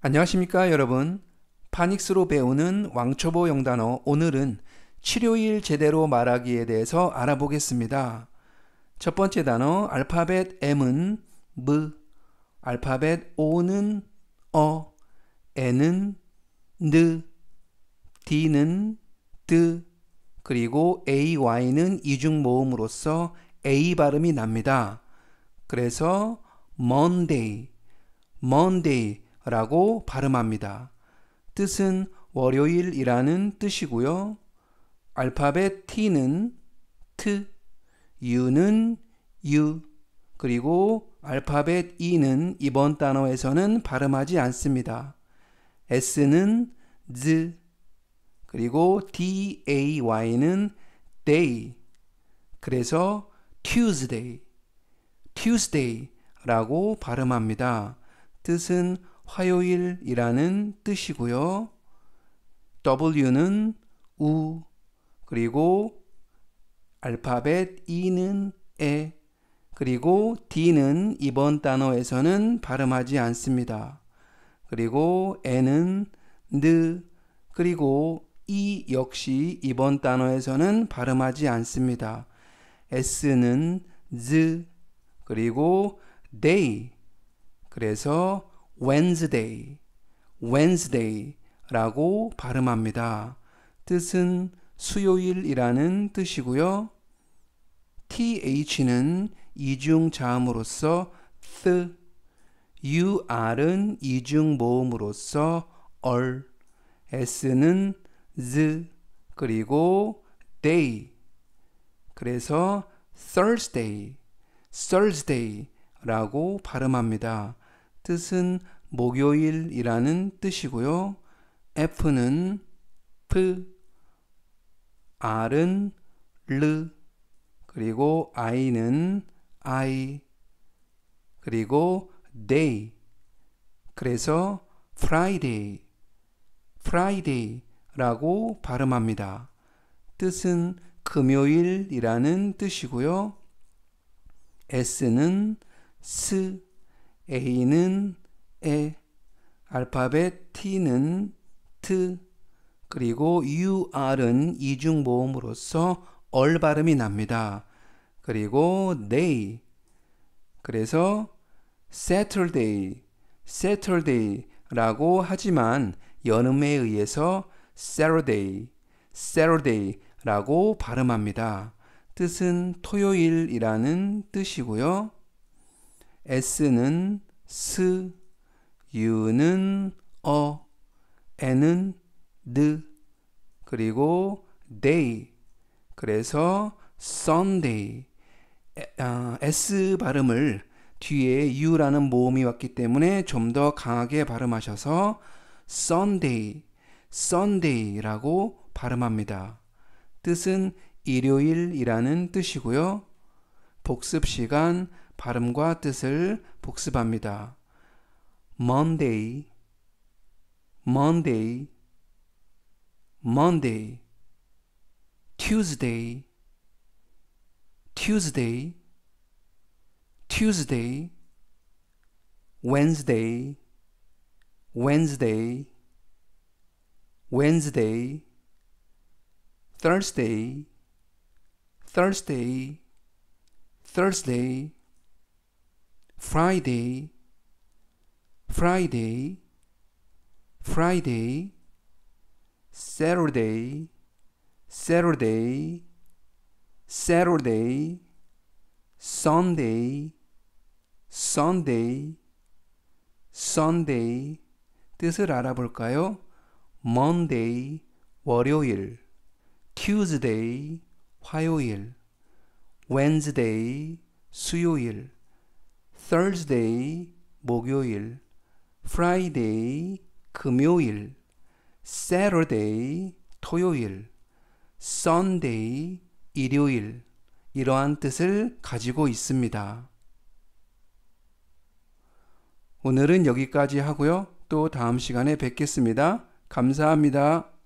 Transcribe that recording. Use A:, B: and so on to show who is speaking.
A: 안녕하십니까 여러분. 파닉스로 배우는 왕초보 영단어 오늘은 치료일 제대로 말하기에 대해서 알아보겠습니다. 첫 번째 단어 알파벳 M은 무, 알파벳 O는 어, N은 느, D는 뜨, 그리고 AY는 이중 모음으로써 A 발음이 납니다. 그래서 Monday, Monday 라고 발음합니다. 뜻은 월요일이라는 뜻이고요. 알파벳 T는 T, U는 U, 그리고 알파벳 E는 이번 단어에서는 발음하지 않습니다. S는 Z, 그리고 DAY는 day. 그래서 Tuesday, Tuesday라고 발음합니다. 뜻은 화요일이라는 뜻이고요. W는 우 그리고 알파벳 E는 에 그리고 D는 이번 단어에서는 발음하지 않습니다. 그리고 N은 느 그리고 E 역시 이번 단어에서는 발음하지 않습니다. S는 z 그리고 d a y 그래서 Wednesday, Wednesday라고 발음합니다. 뜻은 수요일이라는 뜻이고요. th는 이중 자음으로써 th, ur은 이중 모음으로써 얼, s는 z, 그리고 day. 그래서 Thursday, Thursday라고 발음합니다. 뜻은 목요일이라는 뜻이고요. F는 F, R은 르, 그리고 I는 I, 그리고 day. 그래서 Friday, Friday라고 발음합니다. 뜻은 금요일이라는 뜻이고요. S는 스, A는 에, 알파벳 T는 트, 그리고 UR은 이중 모음으로서 얼 발음이 납니다. 그리고 day. 그래서 Saturday, Saturday라고 하지만 연음에 의해서 Saturday, Saturday라고 발음합니다. 뜻은 토요일이라는 뜻이고요. S는 스, U는 어, N은 느, 그리고 day. 그래서 Sunday. 아, S 발음을 뒤에 U라는 모음이 왔기 때문에 좀 더 강하게 발음하셔서 Sunday, Sunday라고 발음합니다. 뜻은 일요일이라는 뜻이고요. 복습 시간 발음과 뜻을 복습합니다. Monday, Monday, Monday, Tuesday, Tuesday, Tuesday, Wednesday, Wednesday, Wednesday, Thursday, Thursday, Thursday, Friday, Friday, Friday, Saturday, Saturday, Saturday, Sunday, Sunday, Sunday 뜻을 알아볼까요? Monday 월요일, Tuesday 화요일, Wednesday 수요일 Thursday 목요일 Friday 금요일 Saturday 토요일 Sunday 일요일 이러한 뜻을 가지고 있습니다. 오늘은 여기까지 하고요. 또 다음 시간에 뵙겠습니다. 감사합니다.